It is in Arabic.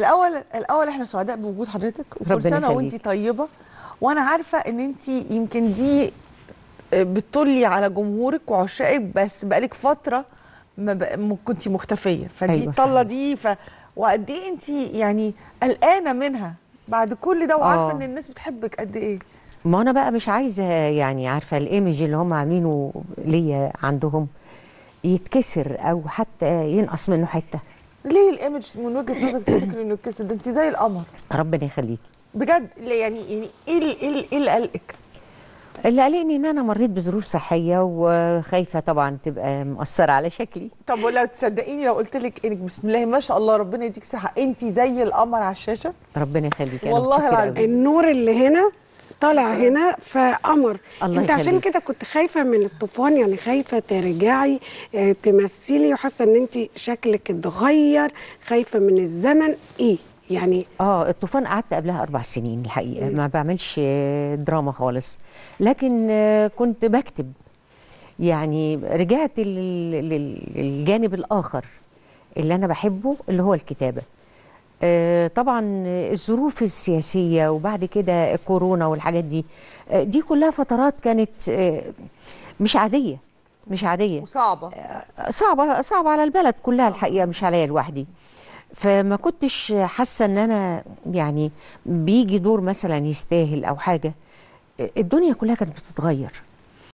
الاول الاول احنا سعداء بوجود حضرتك وكل سنه وانت طيبه وانا عارفه ان انت يمكن دي آه، بتطلي على جمهورك وعشائك بس بقالك فتره ما بق... كنت مختفيه فدي أيوة الطله دي ف وقد ايه انت يعني قلقانه منها بعد كل ده وعارفه آه. ان الناس بتحبك قد ايه ما انا بقى مش عايزه يعني عارفه الايمج اللي هم عاملينه ليا عندهم يتكسر او حتى ينقص منه حته ليه الايمج من وجهه نظرك تفتكر انه اتكسر ده انت زي القمر ربنا يخليكي بجد يعني يعني ايه ايه ايه اللي قلقك؟ اللي قلقني ان انا مريت بظروف صحيه وخايفه طبعا تبقى مؤثره على شكلي طب ولو تصدقيني لو قلت لك انك بسم الله ما شاء الله ربنا يديك صحه انت زي القمر على الشاشه ربنا يخليكي والله العظيم النور اللي هنا طالع آه. هنا فقمر الله انت يخليك. عشان كده كنت خايفه من الطوفان يعني خايفه ترجعي آه، تمثلي وحاسه ان انت شكلك اتغير خايفه من الزمن ايه يعني اه الطوفان قعدت قبلها اربع سنين الحقيقه إيه. ما بعملش آه، دراما خالص لكن كنت بكتب يعني رجعت للجانب الاخر اللي انا بحبه اللي هو الكتابه آه، طبعا الظروف السياسية وبعد كده الكورونا والحاجات دي آه، دي كلها فترات كانت آه، مش عادية مش عادية وصعبة صعبة صعبة على البلد كلها الحقيقة مش عليا لوحدي فما كنتش حاسة ان انا يعني بيجي دور مثلا يستاهل او حاجة الدنيا كلها كانت بتتغير